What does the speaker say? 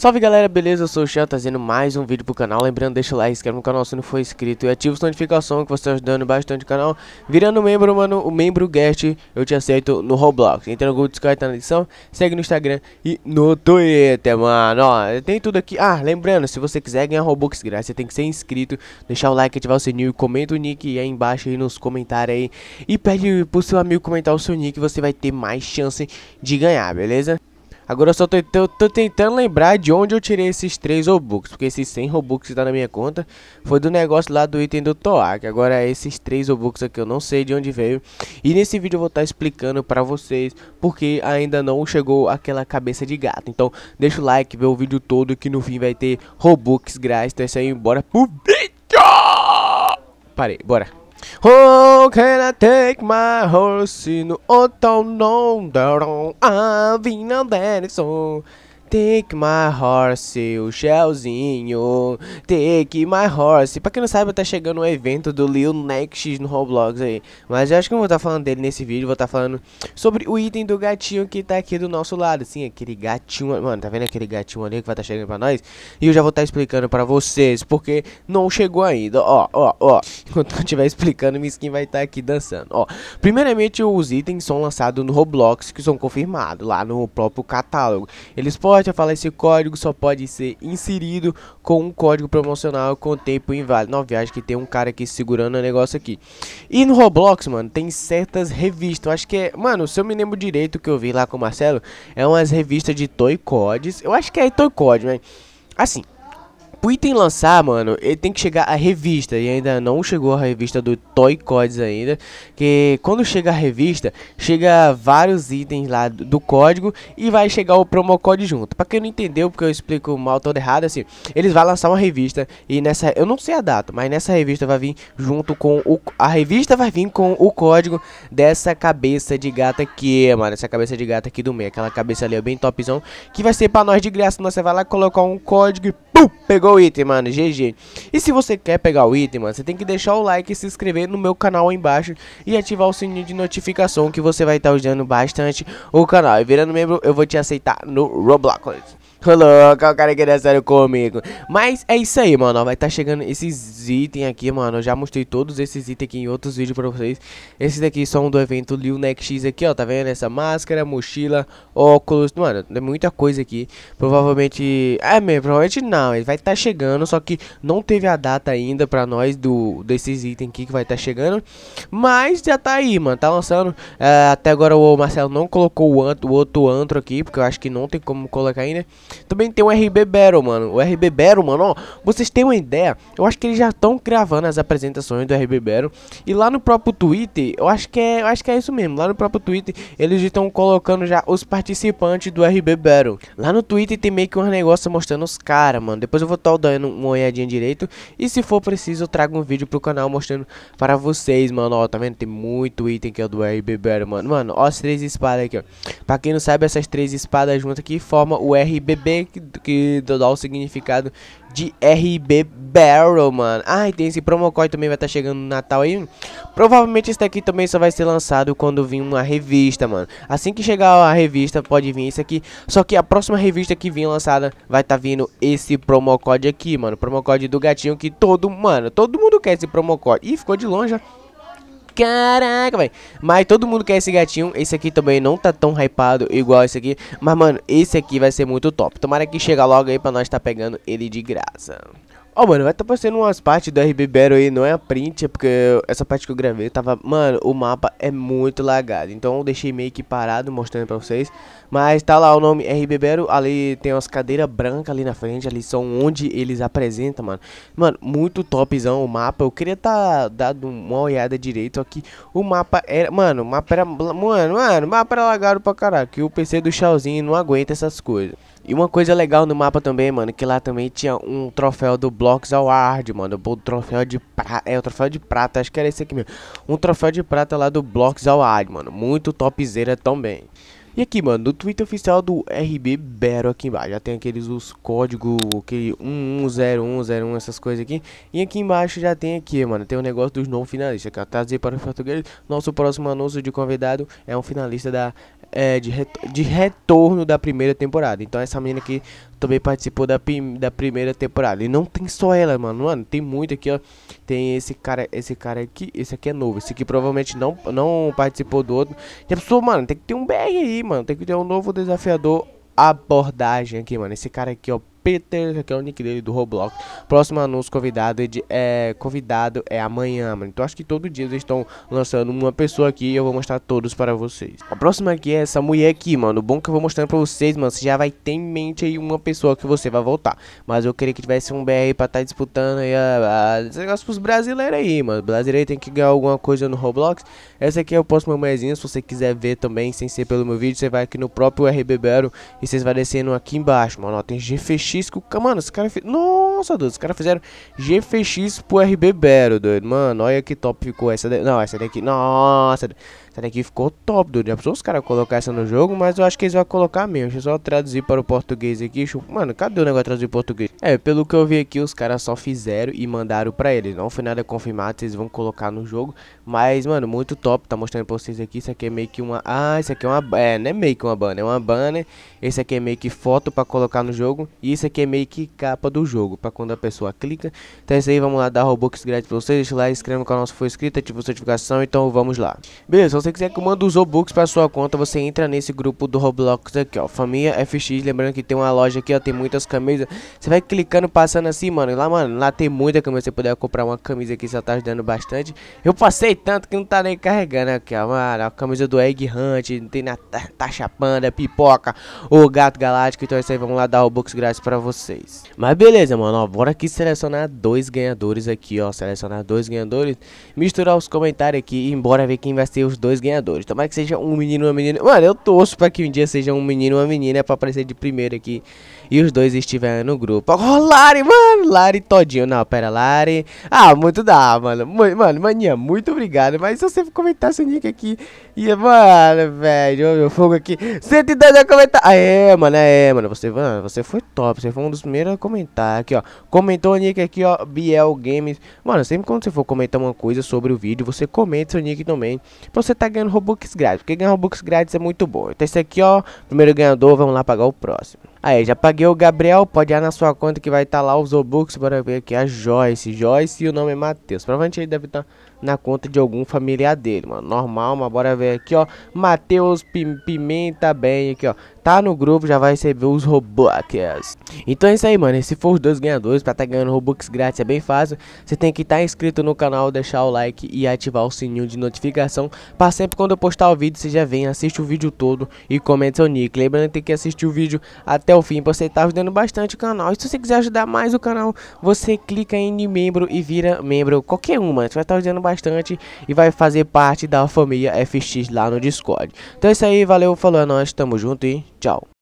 Salve galera, beleza? Eu sou o Xel, trazendo mais um vídeo pro canal. Lembrando, deixa o like, se inscreve no canal se não for inscrito e ativa as notificações que você está ajudando bastante o canal. Virando membro, mano, o membro guest eu te aceito no Roblox. Entra no Google Discord, tá na edição, segue no Instagram e no Twitter, mano. Ó, tem tudo aqui. Ah, lembrando, se você quiser ganhar Robux grátis, você tem que ser inscrito, deixar o like, ativar o sininho, comenta o nick aí embaixo aí nos comentários aí. E pede pro seu amigo comentar o seu nick, você vai ter mais chance de ganhar, beleza? Agora eu só tô, tô, tô, tentando lembrar de onde eu tirei esses 3 Robux. Porque esses 100 Robux que tá na minha conta foi do negócio lá do item do Toak. Agora é esses 3 Robux aqui eu não sei de onde veio. E nesse vídeo eu vou estar tá explicando pra vocês porque ainda não chegou aquela cabeça de gato. Então deixa o like, vê o vídeo todo que no fim vai ter Robux grátis. Então é isso aí, bora pro vídeo! Parei, bora. Oh, can I take my horse in autumn? No, there I've been a Take my horse, o Shellzinho. Take my horse. Pra quem não sabe, tá chegando um evento do Lil Next no Roblox aí. Mas eu acho que eu vou estar tá falando dele nesse vídeo. Vou estar tá falando sobre o item do gatinho que tá aqui do nosso lado. Sim, aquele gatinho. Mano, tá vendo aquele gatinho ali que vai estar tá chegando pra nós? E eu já vou estar tá explicando pra vocês porque não chegou ainda. Ó, ó, ó. Enquanto eu estiver explicando, minha skin vai estar tá aqui dançando. Ó, primeiramente, os itens são lançados no Roblox que são confirmados lá no próprio catálogo. Eles podem sorte a falar, esse código só pode ser inserido com um código promocional com tempo inválido. Não, viagem que tem um cara aqui segurando o negócio aqui. E no Roblox, mano, tem certas revistas. acho que é... Mano, se eu me lembro direito que eu vi lá com o Marcelo, é umas revistas de Toy Codes. Eu acho que é Toy Code, né? Assim, pro item lançar, mano, ele tem que chegar a revista. E ainda não chegou a revista do Toy Codes ainda. Que quando chega a revista, chega vários itens lá do, do código e vai chegar o promo code junto. Pra quem não entendeu, porque eu explico mal todo errado, assim, eles vão lançar uma revista e nessa, eu não sei a data, mas nessa revista vai vir junto com o... A revista vai vir com o código dessa cabeça de gata aqui, é, mano. Essa cabeça de gata aqui do meio, aquela cabeça ali, é bem topzão. Que vai ser pra nós de graça, nós você vai lá colocar um código e pum, pegou pegou o item, mano, GG. E se você quer pegar o item, mano, você tem que deixar o like, se inscrever no meu canal aí embaixo e ativar o sininho de notificação que você vai estar tá usando bastante o canal. E virando membro, eu vou te aceitar no Roblox. Louco, é o cara queria sério comigo. Mas é isso aí, mano. Vai estar tá chegando esses itens aqui, mano. Eu já mostrei todos esses itens aqui em outros vídeos pra vocês. Esses daqui são do evento Lil Nexx X aqui, ó. Tá vendo? Essa máscara, mochila, óculos. Mano, tem é muita coisa aqui. Provavelmente... É mesmo, provavelmente não. Ele vai estar tá chegando, só que não teve a data ainda pra nós do, desses itens aqui que vai estar tá chegando. Mas já tá aí, mano. Tá lançando. É, até agora o Marcelo não colocou o, antro, o outro antro aqui, porque eu acho que não tem como colocar ainda. Também tem o RB Battle, mano. O RB Battle, mano, ó, vocês têm uma ideia? Eu acho que eles já estão gravando as apresentações do RB Battle. E lá no próprio Twitter, eu acho que é, eu acho que é isso mesmo. Lá no próprio Twitter, eles estão colocando já os participantes do RB Battle. Lá no Twitter tem meio que um negócio mostrando os caras, mano. Depois eu vou estar tá dando uma olhadinha direito. E se for preciso, eu trago um vídeo pro canal mostrando para vocês, mano. Ó, tá vendo? Tem muito item que é do RB Battle, mano. Mano, ó as três espadas aqui, ó. Pra quem não sabe, essas três espadas juntas aqui formam o RB RB, que, que dá o significado de RB Barrel, mano. Ah, e tem esse promo code também vai estar tá chegando no Natal aí. Provavelmente esse daqui também só vai ser lançado quando vir uma revista, mano. Assim que chegar a revista, pode vir esse aqui. Só que a próxima revista que vir lançada vai estar tá vindo esse promo code aqui, mano. Promo code do gatinho que todo, mano, todo mundo quer esse promo code. Ih, ficou de longe, ó. Caraca, velho. Mas todo mundo quer esse gatinho. Esse aqui também não tá tão hypado igual esse aqui. Mas, mano, esse aqui vai ser muito top. Tomara que chega logo aí pra nós tá pegando ele de graça. Ó, oh, mano, vai estar tá postando umas partes do RB Battle aí, não é a print, é porque essa parte que eu gravei tava... Mano, o mapa é muito lagado, então eu deixei meio que parado mostrando pra vocês. Mas tá lá o nome RB Battle, ali tem umas cadeiras brancas ali na frente, ali são onde eles apresentam, mano. Mano, muito topzão o mapa, eu queria tá dado uma olhada direito, aqui o mapa era... Mano, o mapa era... Mano, mano, o mapa era lagado pra caralho, que o PC do Xiaozinho não aguenta essas coisas. E uma coisa legal no mapa também, mano, que lá também tinha um troféu do Blocks Award, mano. O troféu de prata. É, o troféu de prata, acho que era esse aqui mesmo. Um troféu de prata lá do Blocks Award, mano. Muito topzera também. E aqui, mano, no Twitter oficial do RB Battle aqui embaixo, já tem aqueles os códigos, aquele 110101, essas coisas aqui. E aqui embaixo já tem aqui, mano, tem o um negócio dos novos finalistas, que eu é trazer para o português. Nosso próximo anúncio de convidado é um finalista da é, de, de retorno da primeira temporada. Então essa menina aqui também participou da, da primeira temporada. E não tem só ela, mano. Mano, tem muito aqui, ó. Tem esse cara, esse cara aqui, esse aqui é novo. Esse aqui provavelmente não, não participou do outro. Tem pessoa, mano, tem que ter um BR aí, mano. Tem que ter um novo desafiador abordagem aqui, mano. Esse cara aqui, ó, Peter, que é o nick dele do Roblox. Próximo anúncio convidado é, é, convidado é amanhã, mano. Então acho que todo dia eles estão lançando uma pessoa aqui e eu vou mostrar todos para vocês. A próxima aqui é essa mulher aqui, mano. O bom é que eu vou mostrando para vocês, mano, você já vai ter em mente aí uma pessoa que você vai voltar. Mas eu queria que tivesse um BR para estar tá disputando aí a, a, esse negócio pros brasileiros aí, mano. brasileiro tem que ganhar alguma coisa no Roblox. Essa aqui é o próximo mulherzinha, se você quiser ver também, sem ser pelo meu vídeo, você vai aqui no próprio RB Battle e vocês vai descendo aqui embaixo, mano. Ó, tem G fechado GFX que o. Mano, os caras. Fe... Nossa, doido, os caras fizeram GFX pro RB Battle, doido. Mano, olha que top ficou essa daqui. Não, essa daqui. Nossa. Essa daqui ficou top, do. Já pensou os caras colocar essa no jogo, mas eu acho que eles vão colocar mesmo. Deixa eu só traduzir para o português aqui. Mano, cadê o negócio de traduzir português? É, pelo que eu vi aqui, os caras só fizeram e mandaram pra eles. Não foi nada confirmado se eles vão colocar no jogo. Mas, mano, muito top. Tá mostrando pra vocês aqui. Isso aqui é meio que uma... Ah, isso aqui é uma... É, não é meio que uma banner. É uma banner. Esse aqui é meio que foto pra colocar no jogo. E isso aqui é meio que capa do jogo. Pra quando a pessoa clica. Então é isso aí. Vamos lá dar Robux grátis pra vocês. Deixa o like, inscreva no canal se for inscrito. Ativa a notificação. Então vamos lá. Beleza, você quiser que eu mande os Robux pra sua conta, você entra nesse grupo do Roblox aqui, ó. Família FX, lembrando que tem uma loja aqui, ó, tem muitas camisas. Você vai clicando, passando assim, mano. Lá, mano, lá tem muita camisa. Você puder comprar uma camisa aqui, já tá ajudando bastante. Eu passei tanto que não tá nem carregando aqui, ó, mano. A camisa do Egg Hunt, tem na taxa panda, pipoca, o gato galáctico. Então é isso aí, vamos lá dar Robux grátis pra vocês. Mas beleza, mano, ó, bora aqui selecionar dois ganhadores aqui, ó. Selecionar dois ganhadores, misturar os comentários aqui e embora ver quem vai ser os dois dois ganhadores. Tomara que seja um menino e uma menina. Mano, eu torço pra que um dia seja um menino e uma menina é pra aparecer de primeiro aqui. E os dois estiverem no grupo. Oh, Lari, mano! Lari todinho. Não, pera, Lari. Ah, muito da mano. Mano, maninha, muito obrigado. Mas se você comentar seu nick aqui. E, mano, velho, meu fogo aqui. 110 comentar. Ah, é, mano, é, mano. Você, mano, você foi top. Você foi um dos primeiros a comentar. Aqui, ó. Comentou o nick aqui, ó. Biel Games. Mano, sempre quando você for comentar uma coisa sobre o vídeo, você comenta seu nick também. Pra você tá ganhando Robux grátis, porque ganhar Robux grátis é muito bom. Então esse aqui, ó, primeiro ganhador, vamos lá pagar o próximo. Aí, já paguei o Gabriel, pode ir na sua conta que vai estar tá lá os Robux, bora ver aqui, a Joyce, Joyce e o nome é Matheus. Provavelmente ele deve estar tá na conta de algum familiar dele, mano, normal, mas bora ver aqui, ó, Matheus Pimenta bem aqui, ó, tá no grupo já vai receber os Robux. Então é isso aí, mano. se for os dois ganhadores pra tá ganhando Robux grátis é bem fácil. Você tem que estar tá inscrito no canal, deixar o like e ativar o sininho de notificação pra sempre quando eu postar o vídeo você já vem, assiste o vídeo todo e comenta seu nick. Lembrando que tem que assistir o vídeo até o fim pra você estar tá ajudando bastante o canal. E se você quiser ajudar mais o canal, você clica em membro e vira membro qualquer um mano Você vai estar tá ajudando bastante e vai fazer parte da família FX lá no Discord. Então é isso aí, valeu, falou, é nóis, tamo junto e Chao.